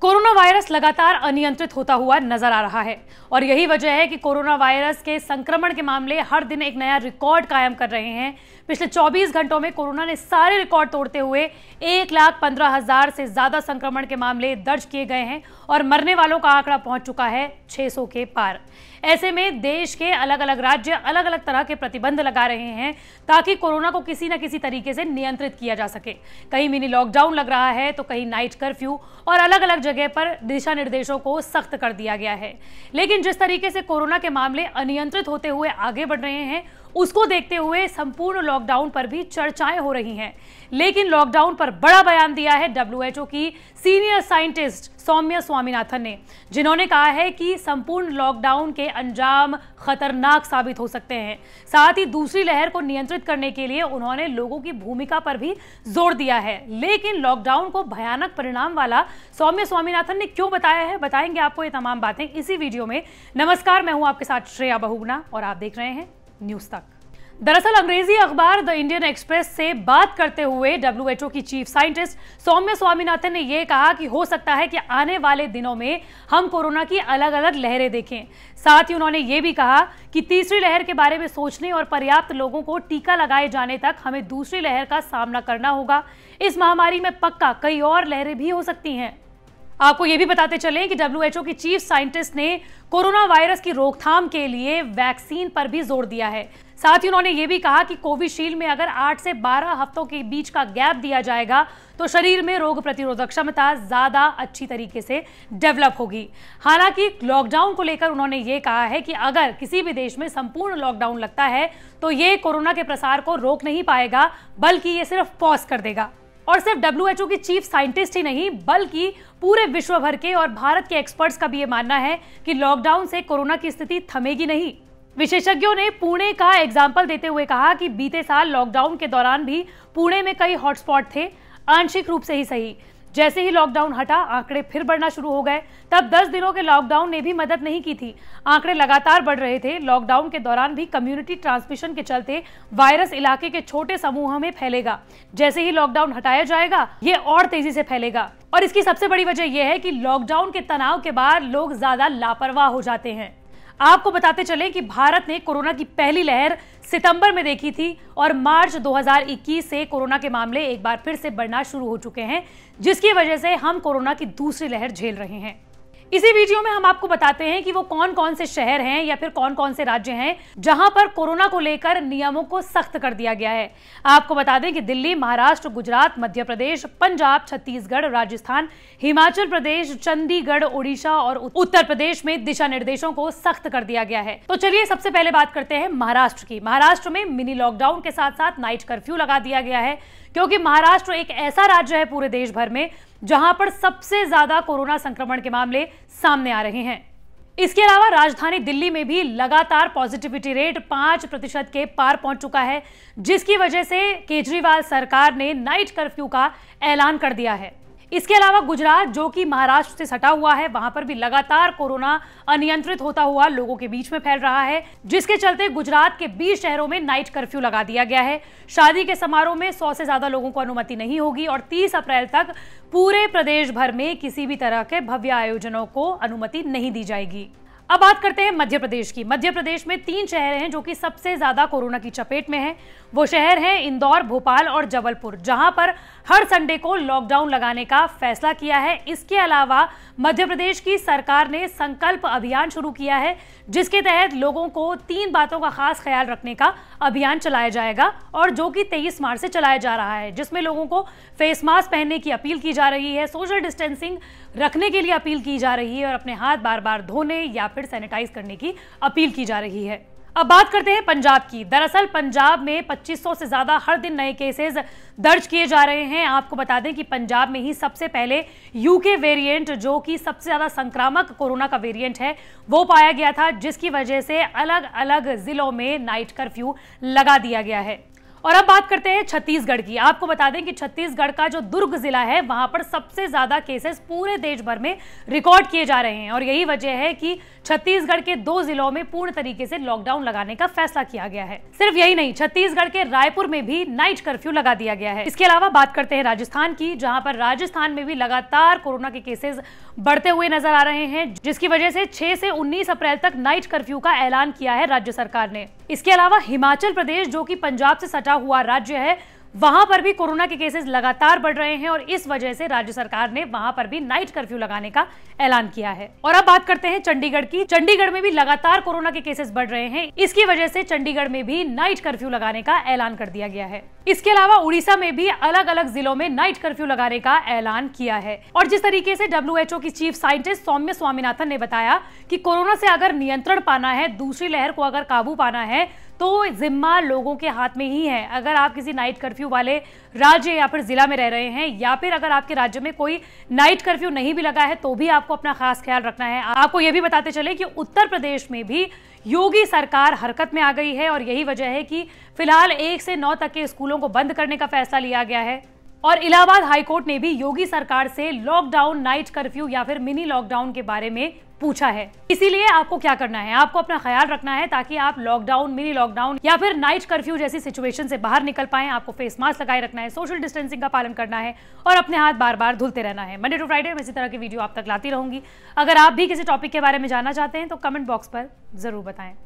corona virus लगातार अनियंत्रित होता हुआ नजर आ रहा है और यही वजह है कि कोरोना वायरस के संक्रमण के मामले हर दिन एक नया रिकॉर्ड कायम कर रहे हैं पिछले 24 घंटों में कोरोना ने सारे रिकॉर्ड तोड़ते हुए एक लाख पंद्रह हजार से ज्यादा संक्रमण के मामले दर्ज किए गए हैं और मरने वालों का आंकड़ा पहुंच चुका है 600 के पार ऐसे में देश के अलग अलग राज्य अलग अलग तरह के प्रतिबंध लगा रहे हैं ताकि कोरोना को किसी न किसी तरीके से नियंत्रित किया जा सके कहीं मिनी लॉकडाउन लग रहा है तो कहीं नाइट कर्फ्यू और अलग अलग जगह पर दिशा निर्देशों को सख्त कर दिया गया है लेकिन जिस तरीके से कोरोना के मामले अनियंत्रित होते हुए आगे बढ़ रहे हैं उसको देखते हुए संपूर्ण लॉकडाउन पर भी चर्चाएं हो रही हैं लेकिन लॉकडाउन पर बड़ा बयान दिया है डब्ल्यू की सीनियर साइंटिस्ट सौम्य स्वामीनाथन ने जिन्होंने कहा है कि संपूर्ण लॉकडाउन के अंजाम खतरनाक साबित हो सकते हैं साथ ही दूसरी लहर को नियंत्रित करने के लिए उन्होंने लोगों की भूमिका पर भी जोर दिया है लेकिन लॉकडाउन को भयानक परिणाम वाला सौम्य स्वामीनाथन ने क्यों बताया है बताएंगे आपको ये तमाम बातें इसी वीडियो में नमस्कार मैं हूँ आपके साथ श्रेया बहुगुना और आप देख रहे हैं न्यूज़ तक दरअसल अंग्रेजी अखबार द इंडियन एक्सप्रेस से बात करते हुए डब्ल्यूएचओ की चीफ साइंटिस्ट सौम्य स्वामीनाथन ने यह कहा कि हो सकता है कि आने वाले दिनों में हम कोरोना की अलग अलग लहरें देखें साथ ही उन्होंने ये भी कहा कि तीसरी लहर के बारे में सोचने और पर्याप्त लोगों को टीका लगाए जाने तक हमें दूसरी लहर का सामना करना होगा इस महामारी में पक्का कई और लहरें भी हो सकती हैं आपको यह भी बताते चलें कि डब्ल्यूएचओ की चीफ साइंटिस्ट ने कोरोना वायरस की रोकथाम के लिए वैक्सीन पर भी जोर दिया है साथ ही उन्होंने ये भी कहा कि कोविशील्ड में अगर 8 से 12 हफ्तों के बीच का गैप दिया जाएगा तो शरीर में रोग प्रतिरोधक क्षमता ज़्यादा अच्छी तरीके से डेवलप होगी हालांकि लॉकडाउन को लेकर उन्होंने ये कहा है कि अगर किसी भी देश में संपूर्ण लॉकडाउन लगता है तो ये कोरोना के प्रसार को रोक नहीं पाएगा बल्कि ये सिर्फ पॉज कर देगा और सिर्फ डब्ल्यू की चीफ साइंटिस्ट ही नहीं बल्कि पूरे विश्व भर के और भारत के एक्सपर्ट्स का भी ये मानना है कि लॉकडाउन से कोरोना की स्थिति थमेगी नहीं विशेषज्ञों ने पुणे का एग्जाम्पल देते हुए कहा कि बीते साल लॉकडाउन के दौरान भी पुणे में कई हॉटस्पॉट थे आंशिक रूप से ही सही जैसे ही लॉकडाउन हटा आंकड़े फिर बढ़ना शुरू हो गए तब 10 दिनों के लॉकडाउन ने भी मदद नहीं की थी आंकड़े लगातार बढ़ रहे थे लॉकडाउन के दौरान भी कम्युनिटी ट्रांसमिशन के चलते वायरस इलाके के छोटे समूह में फैलेगा जैसे ही लॉकडाउन हटाया जाएगा ये और तेजी से फैलेगा और इसकी सबसे बड़ी वजह यह है की लॉकडाउन के तनाव के बाद लोग ज्यादा लापरवाह हो जाते हैं आपको बताते चले कि भारत ने कोरोना की पहली लहर सितंबर में देखी थी और मार्च 2021 से कोरोना के मामले एक बार फिर से बढ़ना शुरू हो चुके हैं जिसकी वजह से हम कोरोना की दूसरी लहर झेल रहे हैं इसी वीडियो में हम आपको बताते हैं कि वो कौन कौन से शहर हैं या फिर कौन कौन से राज्य हैं जहां पर कोरोना को लेकर नियमों को सख्त कर दिया गया है आपको बता दें कि दिल्ली महाराष्ट्र गुजरात मध्य प्रदेश पंजाब छत्तीसगढ़ राजस्थान हिमाचल प्रदेश चंडीगढ़ ओडिशा और उत्तर प्रदेश में दिशा निर्देशों को सख्त कर दिया गया है तो चलिए सबसे पहले बात करते हैं महाराष्ट्र की महाराष्ट्र में मिनी लॉकडाउन के साथ साथ नाइट कर्फ्यू लगा दिया गया है क्योंकि महाराष्ट्र एक ऐसा राज्य है पूरे देश भर में जहां पर सबसे ज्यादा कोरोना संक्रमण के मामले सामने आ रहे हैं इसके अलावा राजधानी दिल्ली में भी लगातार पॉजिटिविटी रेट पांच प्रतिशत के पार पहुंच चुका है जिसकी वजह से केजरीवाल सरकार ने नाइट कर्फ्यू का ऐलान कर दिया है इसके अलावा गुजरात जो कि महाराष्ट्र से सटा हुआ है वहां पर भी लगातार कोरोना अनियंत्रित होता हुआ लोगों के बीच में फैल रहा है जिसके चलते गुजरात के बीस शहरों में नाइट कर्फ्यू लगा दिया गया है शादी के समारोह में सौ से ज्यादा लोगों को अनुमति नहीं होगी और तीस अप्रैल तक पूरे प्रदेश भर में किसी भी तरह के भव्य आयोजनों को अनुमति नहीं दी जाएगी अब बात करते हैं मध्य प्रदेश की मध्य प्रदेश में तीन शहर हैं जो कि सबसे ज्यादा कोरोना की चपेट में हैं वो शहर हैं इंदौर भोपाल और जबलपुर जहां पर हर संडे को लॉकडाउन लगाने का फैसला किया है इसके अलावा मध्य प्रदेश की सरकार ने संकल्प अभियान शुरू किया है जिसके तहत लोगों को तीन बातों का खास ख्याल रखने का अभियान चलाया जाएगा और जो कि तेईस मार्च से चलाया जा रहा है जिसमें लोगों को फेस मास्क पहनने की अपील की जा रही है सोशल डिस्टेंसिंग रखने के लिए अपील की जा रही है और अपने हाथ बार बार धोने या फिर सैनिटाइज करने की अपील की जा रही है अब बात करते हैं पंजाब की दरअसल पंजाब में 2500 से ज़्यादा हर दिन नए केसेस दर्ज किए जा रहे हैं आपको बता दें कि पंजाब में ही सबसे पहले यूके वेरिएंट जो कि सबसे ज़्यादा संक्रामक कोरोना का वेरिएंट है वो पाया गया था जिसकी वजह से अलग अलग ज़िलों में नाइट कर्फ्यू लगा दिया गया है और अब बात करते हैं छत्तीसगढ़ की आपको बता दें कि छत्तीसगढ़ का जो दुर्ग जिला है वहां पर सबसे ज्यादा केसेस पूरे देश भर में रिकॉर्ड किए जा रहे हैं और यही वजह है कि छत्तीसगढ़ के दो जिलों में पूर्ण तरीके से लॉकडाउन लगाने का फैसला किया गया है सिर्फ यही नहीं छत्तीसगढ़ के रायपुर में भी नाइट कर्फ्यू लगा दिया गया है इसके अलावा बात करते हैं राजस्थान की जहाँ पर राजस्थान में भी लगातार कोरोना के केसेस बढ़ते हुए नजर आ रहे हैं जिसकी वजह से छह से उन्नीस अप्रैल तक नाइट कर्फ्यू का ऐलान किया है राज्य सरकार ने इसके अलावा हिमाचल प्रदेश जो कि पंजाब से सटा हुआ राज्य है वहां पर भी कोरोना के केसेस लगातार बढ़ रहे हैं और इस वजह से राज्य सरकार ने वहां पर भी नाइट कर्फ्यू लगाने का ऐलान किया है और अब बात करते हैं चंडीगढ़ की चंडीगढ़ में भी लगातार कोरोना के केसेस बढ़ रहे हैं इसकी वजह से चंडीगढ़ में भी नाइट कर्फ्यू लगाने का ऐलान कर दिया गया है इसके अलावा उड़ीसा में भी अलग अलग जिलों में नाइट कर्फ्यू लगाने का ऐलान किया है और जिस तरीके से डब्ल्यू की चीफ साइंटिस्ट सौम्य स्वामीनाथन ने बताया की कोरोना से अगर नियंत्रण पाना है दूसरी लहर को अगर काबू पाना है तो जिम्मा लोगों के हाथ में ही है अगर आप किसी नाइट कर्फ्यू वाले राज्य या फिर ज़िला में रह रहे हैं या फिर अगर आपके राज्य में कोई नाइट कर्फ्यू नहीं भी लगा है तो भी आपको अपना खास ख्याल रखना है आपको यह भी बताते चले कि उत्तर प्रदेश में भी योगी सरकार हरकत में आ गई है और यही वजह है कि फिलहाल एक से नौ तक के स्कूलों को बंद करने का फैसला लिया गया है और इलाहाबाद हाईकोर्ट ने भी योगी सरकार से लॉकडाउन नाइट कर्फ्यू या फिर मिनी लॉकडाउन के बारे में पूछा है इसीलिए आपको क्या करना है आपको अपना ख्याल रखना है ताकि आप लॉकडाउन मिनी लॉकडाउन या फिर नाइट कर्फ्यू जैसी सिचुएशन से बाहर निकल पाए आपको फेस मास्क लगाए रखना है सोशल डिस्टेंसिंग का पालन करना है और अपने हाथ बार बार धुलते रहना है मंडे टू फ्राइडे में इसी तरह की वीडियो आप तक लाती रहूंगी अगर आप भी किसी टॉपिक के बारे में जानना चाहते हैं तो कमेंट बॉक्स पर जरूर बताएं